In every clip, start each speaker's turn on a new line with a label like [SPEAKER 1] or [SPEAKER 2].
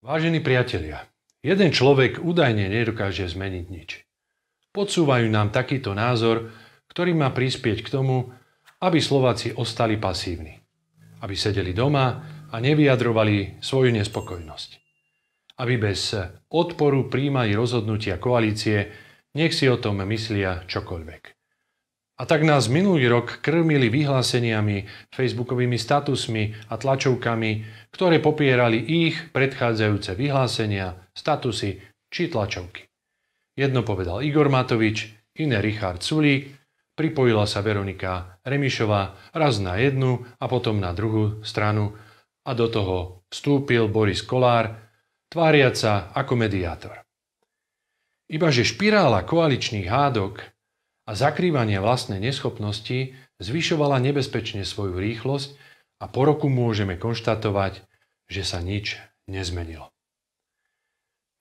[SPEAKER 1] Vážení priatelia, jeden človek údajne nedokáže zmeniť nič. Podsúvajú nám takýto názor, ktorý má prispieť k tomu, aby Slováci ostali pasívni. Aby sedeli doma a nevyjadrovali svoju nespokojnosť. Aby bez odporu príjmali rozhodnutia koalície, nech si o tom myslia čokoľvek. A tak nás minulý rok krmili vyhláseniami, facebookovými statusmi a tlačovkami, ktoré popierali ich predchádzajúce vyhlásenia, statusy či tlačovky. Jedno povedal Igor Matovič, iné Richard Sulík, pripojila sa Veronika Remišová raz na jednu a potom na druhú stranu a do toho vstúpil Boris Kolár, tváriaca ako mediátor. Ibaže špirála koaličných hádok a zakrývanie vlastnej neschopnosti zvyšovala nebezpečne svoju rýchlosť a po roku môžeme konštatovať, že sa nič nezmenilo.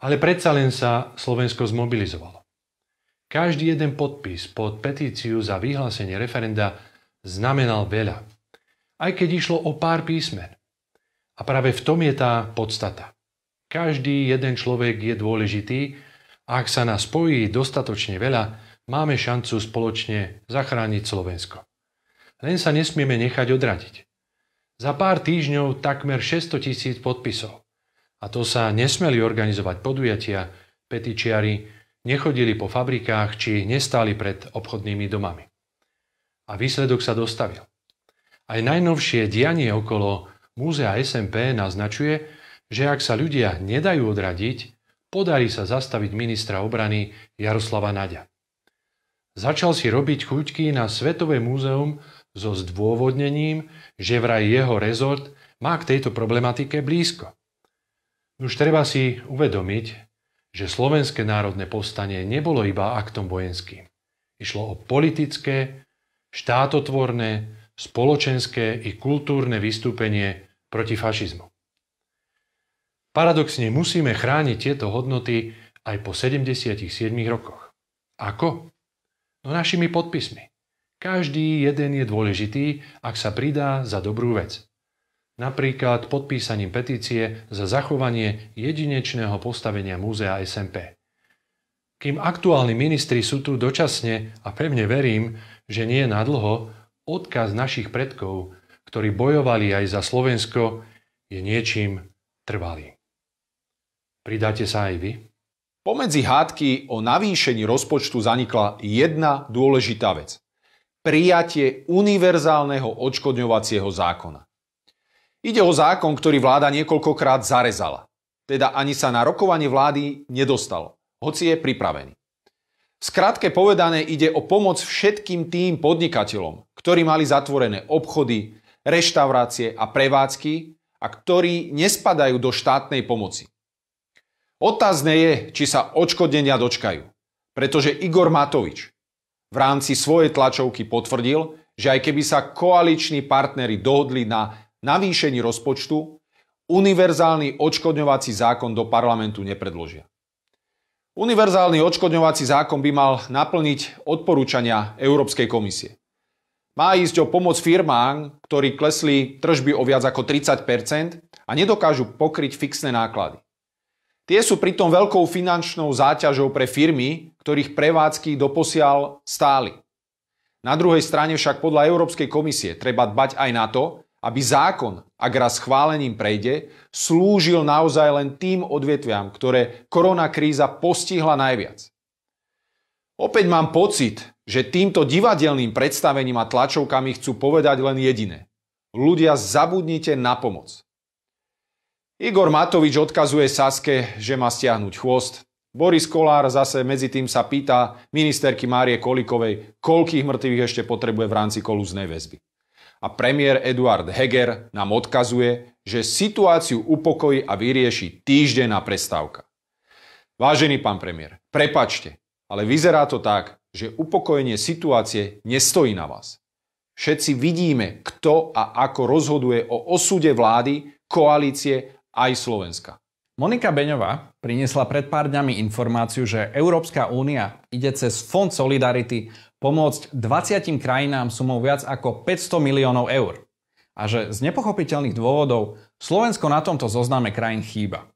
[SPEAKER 1] Ale predsa len sa Slovensko zmobilizovalo. Každý jeden podpis pod petíciu za vyhlásenie referenda znamenal veľa, aj keď išlo o pár písmen. A práve v tom je tá podstata. Každý jeden človek je dôležitý a ak sa nás spojí dostatočne veľa, máme šancu spoločne zachrániť Slovensko. Len sa nesmieme nechať odradiť. Za pár týždňov takmer 600 tisíc podpisov. A to sa nesmeli organizovať podujatia, petičiari, nechodili po fabrikách či nestáli pred obchodnými domami. A výsledok sa dostavil. Aj najnovšie dianie okolo Múzea SMP naznačuje, že ak sa ľudia nedajú odradiť, podarí sa zastaviť ministra obrany Jaroslava Nadia. Začal si robiť chuťky na Svetové múzeum so zdôvodnením, že vraj jeho rezort má k tejto problematike blízko. Už treba si uvedomiť, že Slovenské národné povstanie nebolo iba aktom vojenským. Išlo o politické, štátotvorné, spoločenské i kultúrne vystúpenie proti fašizmu. Paradoxne musíme chrániť tieto hodnoty aj po 77 rokoch. Ako? No našimi podpismi. Každý jeden je dôležitý, ak sa pridá za dobrú vec. Napríklad podpísaním petície za zachovanie jedinečného postavenia múzea SMP. Kým aktuálni ministri sú tu dočasne a pevne verím, že nie na dlho, odkaz našich predkov, ktorí bojovali aj za Slovensko, je niečím trvalým. Pridáte sa aj vy?
[SPEAKER 2] Pomedzi hádky o navýšení rozpočtu zanikla jedna dôležitá vec. Prijatie univerzálneho odškodňovacieho zákona. Ide o zákon, ktorý vláda niekoľkokrát zarezala. Teda ani sa na rokovanie vlády nedostalo, hoci je pripravený. V skratke povedané ide o pomoc všetkým tým podnikateľom, ktorí mali zatvorené obchody, reštaurácie a prevádzky a ktorí nespadajú do štátnej pomoci. Otázne je, či sa odškodnenia dočkajú, pretože Igor Matovič v rámci svojej tlačovky potvrdil, že aj keby sa koaliční partnery dohodli na navýšení rozpočtu, univerzálny odškodňovací zákon do parlamentu nepredložia. Univerzálny očkodňovací zákon by mal naplniť odporúčania Európskej komisie. Má ísť o pomoc firmám, ktorí klesli tržby o viac ako 30 a nedokážu pokryť fixné náklady. Tie sú pritom veľkou finančnou záťažou pre firmy, ktorých prevádzky doposiaľ stáli. Na druhej strane však podľa Európskej komisie treba dbať aj na to, aby zákon, ak raz schválením prejde, slúžil naozaj len tým odvetviam, ktoré koronakríza postihla najviac. Opäť mám pocit, že týmto divadelným predstavením a tlačovkami chcú povedať len jediné. Ľudia, zabudnite na pomoc. Igor Matovič odkazuje Saske, že má stiahnuť chvost. Boris Kolár zase medzi tým sa pýta ministerky Márie Kolikovej, koľkých mŕtvych ešte potrebuje v rámci kolúznej väzby. A premiér Eduard Heger nám odkazuje, že situáciu upokojí a vyrieši týždenná prestávka. Vážený pán premiér, prepačte, ale vyzerá to tak, že upokojenie situácie nestojí na vás. Všetci vidíme, kto a ako rozhoduje o osude vlády, koalície aj Slovenska.
[SPEAKER 3] Monika Beňová priniesla pred pár dňami informáciu, že Európska únia ide cez Fond Solidarity pomôcť 20 krajinám sumou viac ako 500 miliónov eur. A že z nepochopiteľných dôvodov Slovensko na tomto zozname krajín chýba.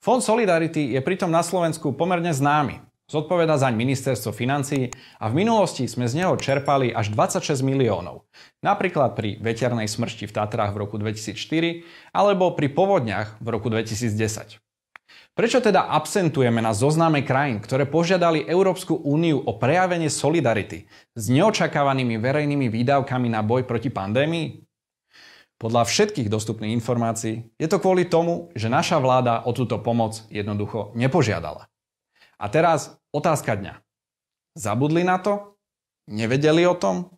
[SPEAKER 3] Fond Solidarity je pritom na Slovensku pomerne známy. Zodpoveda zaň ministerstvo financií a v minulosti sme z neho čerpali až 26 miliónov. Napríklad pri veternej smrti v Tatrách v roku 2004 alebo pri povodniach v roku 2010. Prečo teda absentujeme na zozname krajín, ktoré požiadali Európsku úniu o prejavenie solidarity s neočakávanými verejnými výdavkami na boj proti pandémii? Podľa všetkých dostupných informácií je to kvôli tomu, že naša vláda o túto pomoc jednoducho nepožiadala. A teraz otázka dňa. Zabudli na to? Nevedeli o tom?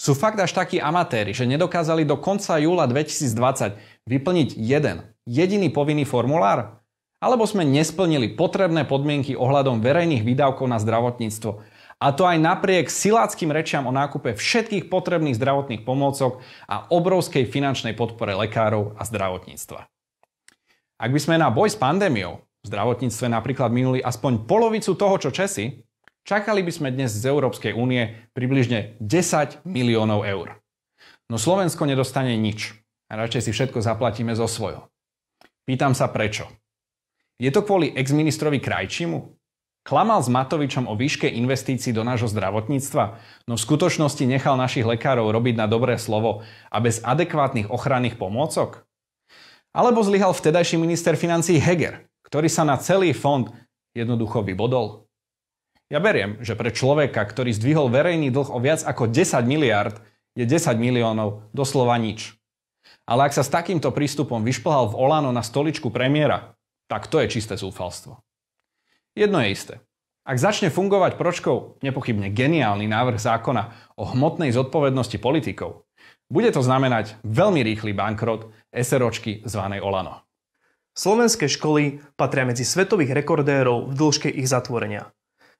[SPEAKER 3] Sú fakt až takí amatéri, že nedokázali do konca júla 2020 vyplniť jeden, jediný povinný formulár? Alebo sme nesplnili potrebné podmienky ohľadom verejných výdavkov na zdravotníctvo? A to aj napriek siláckým rečiam o nákupe všetkých potrebných zdravotných pomôcok a obrovskej finančnej podpore lekárov a zdravotníctva. Ak by sme na boj s pandémiou v zdravotníctve napríklad minuli aspoň polovicu toho, čo Česi, čakali by sme dnes z Európskej únie približne 10 miliónov eur. No Slovensko nedostane nič. A radšej si všetko zaplatíme zo svojho. Pýtam sa prečo. Je to kvôli exministrovi Krajčimu? Klamal s Matovičom o výške investícií do nášho zdravotníctva, no v skutočnosti nechal našich lekárov robiť na dobré slovo a bez adekvátnych ochranných pomôcok? Alebo zlyhal vtedajší minister financí Heger, ktorý sa na celý fond jednoducho vybodol? Ja beriem, že pre človeka, ktorý zdvihol verejný dlh o viac ako 10 miliard, je 10 miliónov doslova nič. Ale ak sa s takýmto prístupom vyšplhal v Olano na stoličku premiéra, tak to je čisté zúfalstvo. Jedno je isté. Ak začne fungovať Pročkov nepochybne geniálny návrh zákona o hmotnej zodpovednosti politikov, bude to znamenať veľmi rýchly bankrot
[SPEAKER 4] SROčky zvanej Olano. Slovenské školy patria medzi svetových rekordérov v dĺžke ich zatvorenia.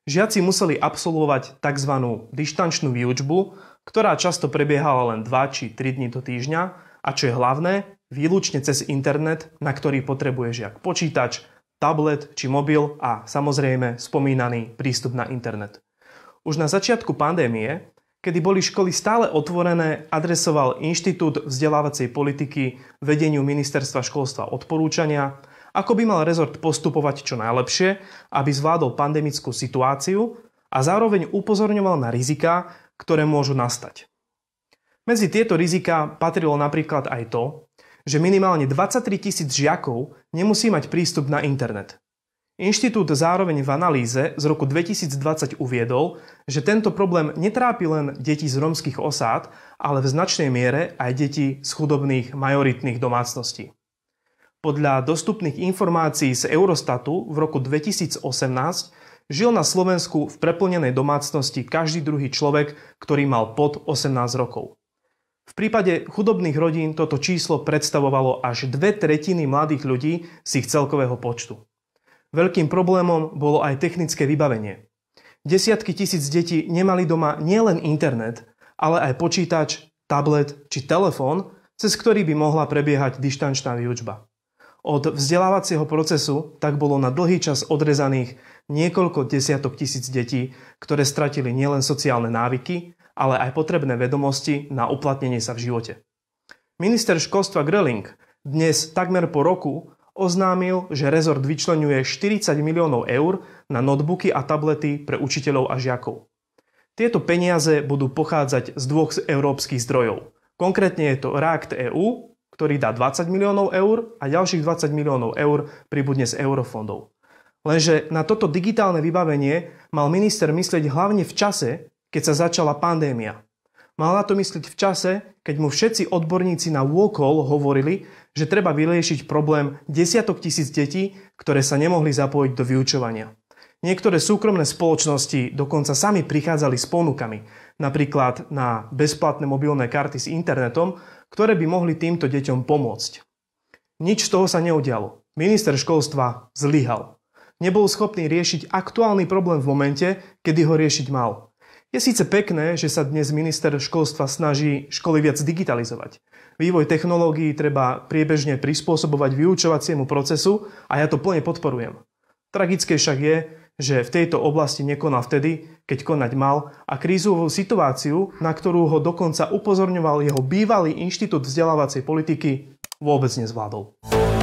[SPEAKER 4] Žiaci museli absolvovať tzv. dištančnú výučbu, ktorá často prebiehala len 2 či 3 dní do týždňa a čo je hlavné, výlučne cez internet, na ktorý potrebuje žiak počítač, tablet či mobil a samozrejme spomínaný prístup na internet. Už na začiatku pandémie kedy boli školy stále otvorené, adresoval Inštitút vzdelávacej politiky vedeniu ministerstva školstva odporúčania, ako by mal rezort postupovať čo najlepšie, aby zvládol pandemickú situáciu a zároveň upozorňoval na riziká, ktoré môžu nastať. Medzi tieto riziká patrilo napríklad aj to, že minimálne 23 tisíc žiakov nemusí mať prístup na internet. Inštitút zároveň v analýze z roku 2020 uviedol, že tento problém netrápi len deti z romských osád, ale v značnej miere aj deti z chudobných majoritných domácností. Podľa dostupných informácií z Eurostatu v roku 2018 žil na Slovensku v preplnenej domácnosti každý druhý človek, ktorý mal pod 18 rokov. V prípade chudobných rodín toto číslo predstavovalo až dve tretiny mladých ľudí z ich celkového počtu. Veľkým problémom bolo aj technické vybavenie. Desiatky tisíc detí nemali doma nielen internet, ale aj počítač, tablet či telefón, cez ktorý by mohla prebiehať dištančná výučba. Od vzdelávacieho procesu tak bolo na dlhý čas odrezaných niekoľko desiatok tisíc detí, ktoré stratili nielen sociálne návyky, ale aj potrebné vedomosti na uplatnenie sa v živote. Minister školstva Grelling dnes takmer po roku oznámil, že rezort vyčlenuje 40 miliónov eur na notebooky a tablety pre učiteľov a žiakov. Tieto peniaze budú pochádzať z dvoch európskych zdrojov. Konkrétne je to React EU, ktorý dá 20 miliónov eur a ďalších 20 miliónov eur pribudne z eurofondov. Lenže na toto digitálne vybavenie mal minister myslieť hlavne v čase, keď sa začala pandémia. Mal na to mysliť v čase, keď mu všetci odborníci na wokol hovorili, že treba vyriešiť problém desiatok tisíc detí, ktoré sa nemohli zapojiť do vyučovania. Niektoré súkromné spoločnosti dokonca sami prichádzali s ponukami, napríklad na bezplatné mobilné karty s internetom, ktoré by mohli týmto deťom pomôcť. Nič z toho sa neudialo. Minister školstva zlyhal. Nebol schopný riešiť aktuálny problém v momente, kedy ho riešiť mal. Je síce pekné, že sa dnes minister školstva snaží školy viac digitalizovať. Vývoj technológií treba priebežne prispôsobovať vyučovaciemu procesu a ja to plne podporujem. Tragické však je, že v tejto oblasti nekonal vtedy, keď konať mal a krízovú situáciu, na ktorú ho dokonca upozorňoval jeho bývalý inštitút vzdelávacej politiky, vôbec nezvládol.